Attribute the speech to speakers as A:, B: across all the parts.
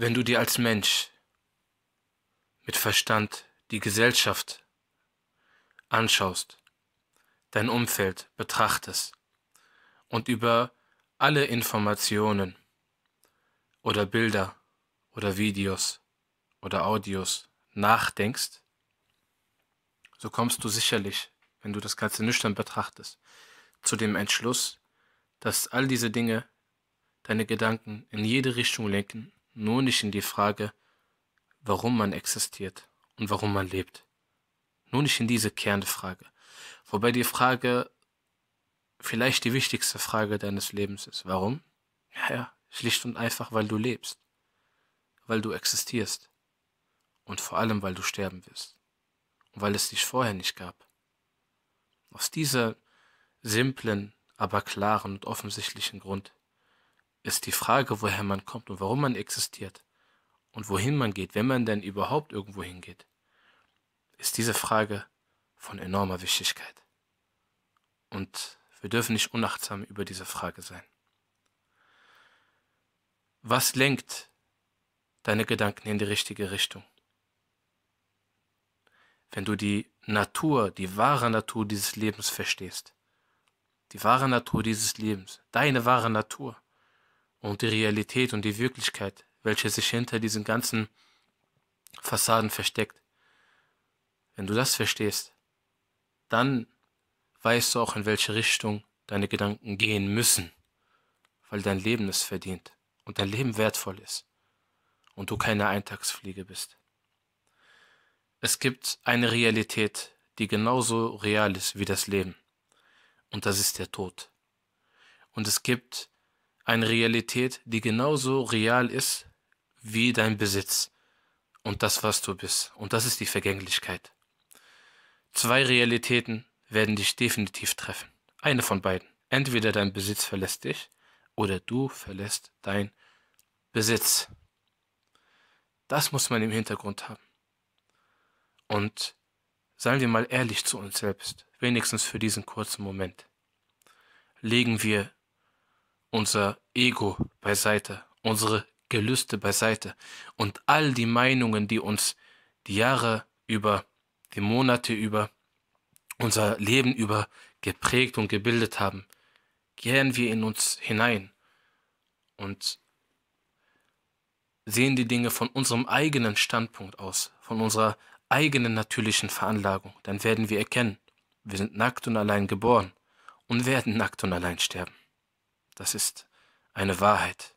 A: Wenn du dir als Mensch mit Verstand die Gesellschaft anschaust, dein Umfeld betrachtest und über alle Informationen oder Bilder oder Videos oder Audios nachdenkst, so kommst du sicherlich, wenn du das Ganze nüchtern betrachtest, zu dem Entschluss, dass all diese Dinge deine Gedanken in jede Richtung lenken nur nicht in die Frage, warum man existiert und warum man lebt. Nur nicht in diese Kernfrage. Wobei die Frage vielleicht die wichtigste Frage deines Lebens ist. Warum? Ja, ja, schlicht und einfach, weil du lebst, weil du existierst und vor allem, weil du sterben wirst und weil es dich vorher nicht gab. Aus dieser simplen, aber klaren und offensichtlichen Grund ist die Frage, woher man kommt und warum man existiert und wohin man geht, wenn man denn überhaupt irgendwo hingeht, ist diese Frage von enormer Wichtigkeit. Und wir dürfen nicht unachtsam über diese Frage sein. Was lenkt deine Gedanken in die richtige Richtung? Wenn du die Natur, die wahre Natur dieses Lebens verstehst, die wahre Natur dieses Lebens, deine wahre Natur, und die Realität und die Wirklichkeit, welche sich hinter diesen ganzen Fassaden versteckt. Wenn du das verstehst, dann weißt du auch, in welche Richtung deine Gedanken gehen müssen, weil dein Leben es verdient und dein Leben wertvoll ist und du keine Eintagsfliege bist. Es gibt eine Realität, die genauso real ist wie das Leben und das ist der Tod. Und es gibt eine Realität, die genauso real ist wie dein Besitz und das, was du bist. Und das ist die Vergänglichkeit. Zwei Realitäten werden dich definitiv treffen. Eine von beiden. Entweder dein Besitz verlässt dich oder du verlässt dein Besitz. Das muss man im Hintergrund haben. Und seien wir mal ehrlich zu uns selbst, wenigstens für diesen kurzen Moment. Legen wir unser Ego beiseite, unsere Gelüste beiseite und all die Meinungen, die uns die Jahre über, die Monate über, unser Leben über geprägt und gebildet haben, kehren wir in uns hinein und sehen die Dinge von unserem eigenen Standpunkt aus, von unserer eigenen natürlichen Veranlagung, dann werden wir erkennen, wir sind nackt und allein geboren und werden nackt und allein sterben. Das ist eine Wahrheit.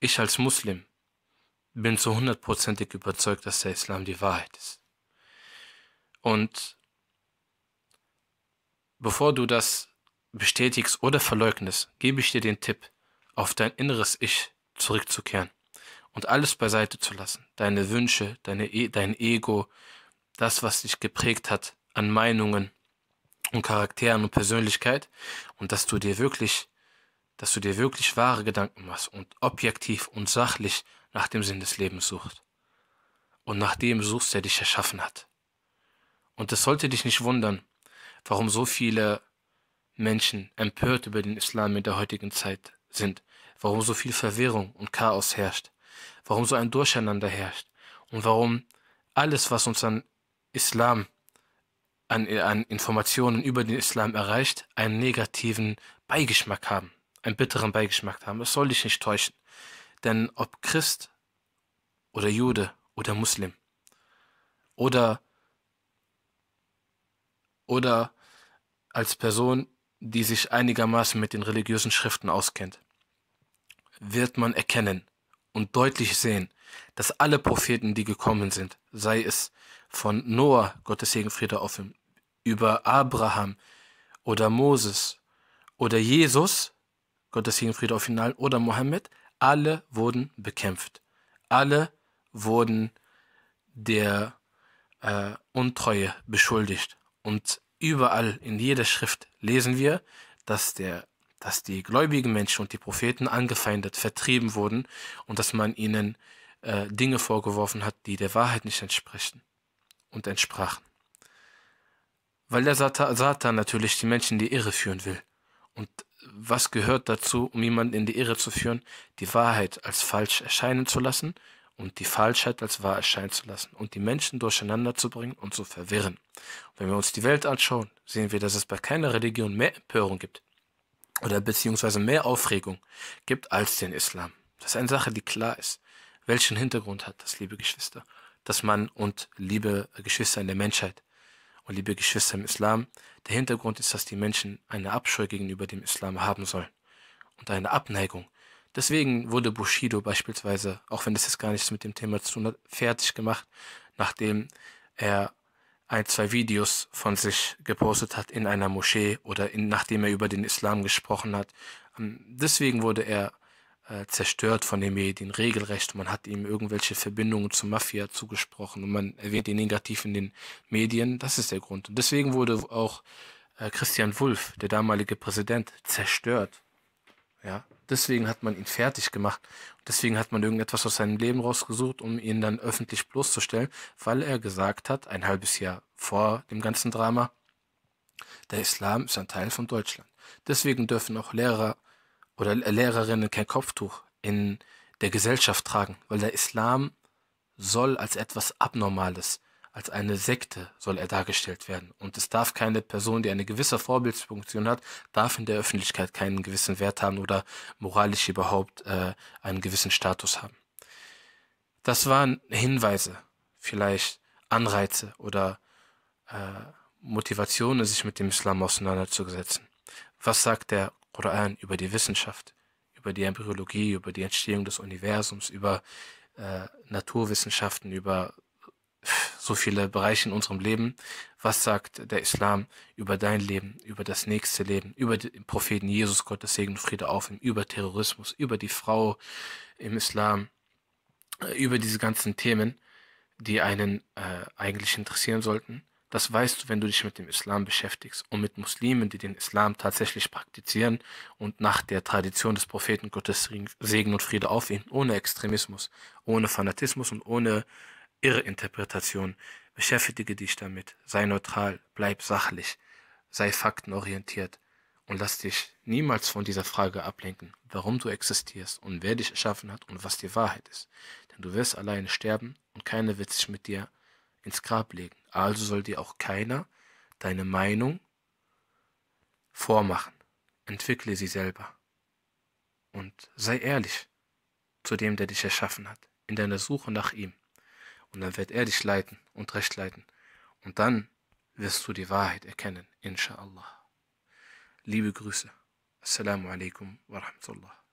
A: Ich als Muslim bin zu hundertprozentig überzeugt, dass der Islam die Wahrheit ist. Und bevor du das bestätigst oder verleugnest, gebe ich dir den Tipp, auf dein inneres Ich zurückzukehren und alles beiseite zu lassen. Deine Wünsche, deine e dein Ego, das, was dich geprägt hat an Meinungen und Charakteren und Persönlichkeit und dass du dir wirklich dass du dir wirklich wahre Gedanken machst und objektiv und sachlich nach dem Sinn des Lebens suchst. Und nach dem suchst, der dich erschaffen hat. Und es sollte dich nicht wundern, warum so viele Menschen empört über den Islam in der heutigen Zeit sind, warum so viel Verwirrung und Chaos herrscht, warum so ein Durcheinander herrscht und warum alles, was uns an Islam, an, an Informationen über den Islam erreicht, einen negativen Beigeschmack haben einen bitteren Beigeschmack haben. Es soll dich nicht täuschen. Denn ob Christ oder Jude oder Muslim oder oder als Person, die sich einigermaßen mit den religiösen Schriften auskennt, wird man erkennen und deutlich sehen, dass alle Propheten, die gekommen sind, sei es von Noah, Gottes Segen Friede auf ihm, über Abraham oder Moses oder Jesus, Gottes Segen, Friede auf ihn allen, oder Mohammed, alle wurden bekämpft. Alle wurden der äh, Untreue beschuldigt. Und überall in jeder Schrift lesen wir, dass, der, dass die gläubigen Menschen und die Propheten angefeindet, vertrieben wurden und dass man ihnen äh, Dinge vorgeworfen hat, die der Wahrheit nicht entsprechen und entsprachen. Weil der Satan, Satan natürlich die Menschen in die Irre führen will. Und was gehört dazu, um jemanden in die Irre zu führen, die Wahrheit als falsch erscheinen zu lassen und die Falschheit als wahr erscheinen zu lassen und die Menschen durcheinander zu bringen und zu verwirren. Und wenn wir uns die Welt anschauen, sehen wir, dass es bei keiner Religion mehr Empörung gibt oder beziehungsweise mehr Aufregung gibt als den Islam. Das ist eine Sache, die klar ist. Welchen Hintergrund hat das, liebe Geschwister? Das Mann und liebe Geschwister in der Menschheit. Und liebe Geschwister im Islam, der Hintergrund ist, dass die Menschen eine Abscheu gegenüber dem Islam haben sollen und eine Abneigung. Deswegen wurde Bushido beispielsweise, auch wenn das jetzt gar nichts mit dem Thema zu tun hat, fertig gemacht, nachdem er ein, zwei Videos von sich gepostet hat in einer Moschee oder in, nachdem er über den Islam gesprochen hat. Ähm, deswegen wurde er äh, zerstört von den Medien, regelrecht. Man hat ihm irgendwelche Verbindungen zur Mafia zugesprochen und man erwähnt ihn negativ in den Medien. Das ist der Grund. Und deswegen wurde auch äh, Christian Wulff, der damalige Präsident, zerstört. Ja, deswegen hat man ihn fertig gemacht. Deswegen hat man irgendetwas aus seinem Leben rausgesucht, um ihn dann öffentlich bloßzustellen, weil er gesagt hat, ein halbes Jahr vor dem ganzen Drama, der Islam ist ein Teil von Deutschland. Deswegen dürfen auch Lehrer oder Lehrerinnen kein Kopftuch in der Gesellschaft tragen, weil der Islam soll als etwas Abnormales, als eine Sekte soll er dargestellt werden. Und es darf keine Person, die eine gewisse Vorbildfunktion hat, darf in der Öffentlichkeit keinen gewissen Wert haben oder moralisch überhaupt äh, einen gewissen Status haben. Das waren Hinweise, vielleicht Anreize oder äh, Motivationen, sich mit dem Islam auseinanderzusetzen. Was sagt der Koran, über die Wissenschaft, über die Embryologie, über die Entstehung des Universums, über äh, Naturwissenschaften, über so viele Bereiche in unserem Leben. Was sagt der Islam über dein Leben, über das nächste Leben, über den Propheten Jesus, Gottes Segen und Friede auf ihm, über Terrorismus, über die Frau im Islam, äh, über diese ganzen Themen, die einen äh, eigentlich interessieren sollten. Das weißt du, wenn du dich mit dem Islam beschäftigst und mit Muslimen, die den Islam tatsächlich praktizieren und nach der Tradition des Propheten Gottes Segen und Friede auf ihn, ohne Extremismus, ohne Fanatismus und ohne Irreinterpretation. Beschäftige dich damit, sei neutral, bleib sachlich, sei faktenorientiert und lass dich niemals von dieser Frage ablenken, warum du existierst und wer dich erschaffen hat und was die Wahrheit ist. Denn du wirst alleine sterben und keiner wird sich mit dir ins Grab legen. Also soll dir auch keiner deine Meinung vormachen. Entwickle sie selber. Und sei ehrlich zu dem, der dich erschaffen hat, in deiner Suche nach ihm. Und dann wird er dich leiten und recht leiten. Und dann wirst du die Wahrheit erkennen, inshallah. Liebe Grüße. Assalamu alaikum wa rahmatullah.